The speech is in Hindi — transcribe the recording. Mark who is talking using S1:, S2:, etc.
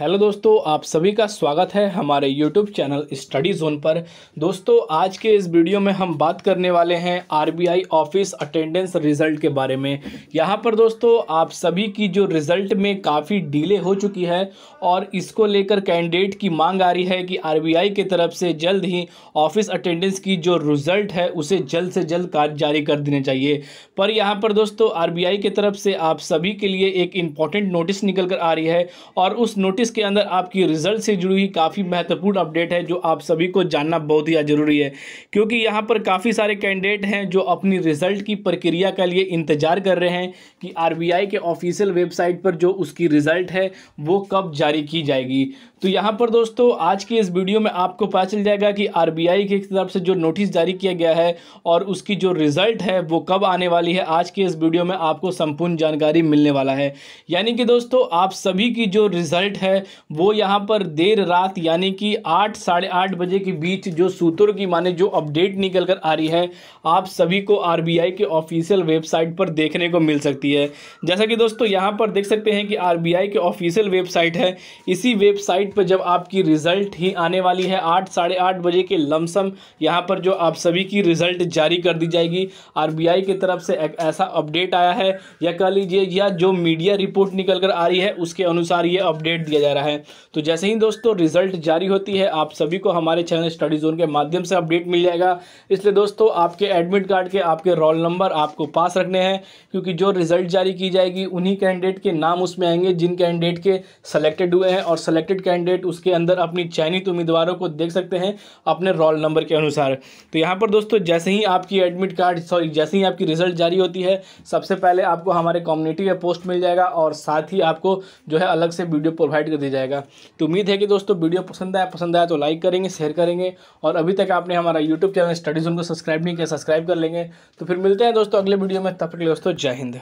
S1: हेलो दोस्तों आप सभी का स्वागत है हमारे यूट्यूब चैनल स्टडी जोन पर दोस्तों आज के इस वीडियो में हम बात करने वाले हैं आरबीआई ऑफिस अटेंडेंस रिजल्ट के बारे में यहां पर दोस्तों आप सभी की जो रिजल्ट में काफ़ी डिले हो चुकी है और इसको लेकर कैंडिडेट की मांग आ रही है कि आरबीआई की तरफ से जल्द ही ऑफिस अटेंडेंस की जो रिज़ल्ट है उसे जल्द से जल्द कार्ड जारी कर देना चाहिए पर यहाँ पर दोस्तों आर की तरफ से आप सभी के लिए एक इम्पॉर्टेंट नोटिस निकल कर आ रही है और उस नोटिस इसके अंदर आपकी रिजल्ट से जुड़ी हुई काफ़ी महत्वपूर्ण अपडेट है जो आप सभी को जानना बहुत ही ज़रूरी है क्योंकि यहाँ पर काफ़ी सारे कैंडिडेट हैं जो अपनी रिजल्ट की प्रक्रिया के लिए इंतजार कर रहे हैं कि आर के ऑफिशियल वेबसाइट पर जो उसकी रिजल्ट है वो कब जारी की जाएगी तो यहाँ पर दोस्तों आज की इस वीडियो में आपको पता चल जाएगा कि आर की तरफ से जो नोटिस जारी किया गया है और उसकी जो रिज़ल्ट है वो कब आने वाली है आज की इस वीडियो में आपको संपूर्ण जानकारी मिलने वाला है यानी कि दोस्तों आप सभी की जो रिज़ल्ट है है वो यहाँ पर देर रात यानी कि आठ साढ़े आठ बजे के बीच जो सूत्रों की माने जो अपडेट निकल कर आ रही है आप सभी को आरबीआई के ऑफिशियल वेबसाइट पर देखने को मिल सकती है जैसा कि दोस्तों यहाँ पर देख सकते हैं कि आरबीआई के ऑफिशियल वेबसाइट है इसी वेबसाइट पर जब आपकी रिज़ल्ट ही आने वाली है आठ साढ़े आठ बजे के लमसम यहाँ पर जो आप सभी की रिज़ल्ट जारी कर दी जाएगी आरबीआई की तरफ से एक ऐसा अपडेट आया है या कह लीजिए या जो मीडिया रिपोर्ट निकल कर आ रही है उसके अनुसार ये अपडेट दिया जाए जा रहा है तो जैसे ही दोस्तों रिजल्ट जारी होती है आप सभी को हमारे चैनल स्टडी जोन के माध्यम से अपडेट मिल जाएगा इसलिए दोस्तों आपके एडमिट कार्ड के आपके रोल नंबर आपको पास रखने हैं क्योंकि जो रिजल्ट जारी की जाएगी उन्हीं कैंडिडेट के नाम उसमें आएंगे जिन कैंडिडेट के सेलेक्टेड हुए हैं और सेलेक्टेड कैंडिडेट उसके अंदर अपनी चयनित उम्मीदवारों को देख सकते हैं अपने रोल नंबर के अनुसार तो यहाँ पर दोस्तों जैसे ही आपकी एडमिट कार्ड सॉरी जैसे ही आपकी रिजल्ट जारी होती है सबसे पहले आपको हमारे कम्युनिटी में पोस्ट मिल जाएगा और साथ ही आपको जो है अलग से वीडियो प्रोवाइड दिया जाएगा तो उम्मीद है कि दोस्तों वीडियो पसंद आया पसंद आया तो लाइक करेंगे शेयर करेंगे और अभी तक आपने हमारा यूट्यूब चैनल स्टडीज़ उनको सब्सक्राइब नहीं किया सब्सक्राइब कर लेंगे तो फिर मिलते हैं दोस्तों अगले वीडियो में तब तक दोस्तों जय हिंद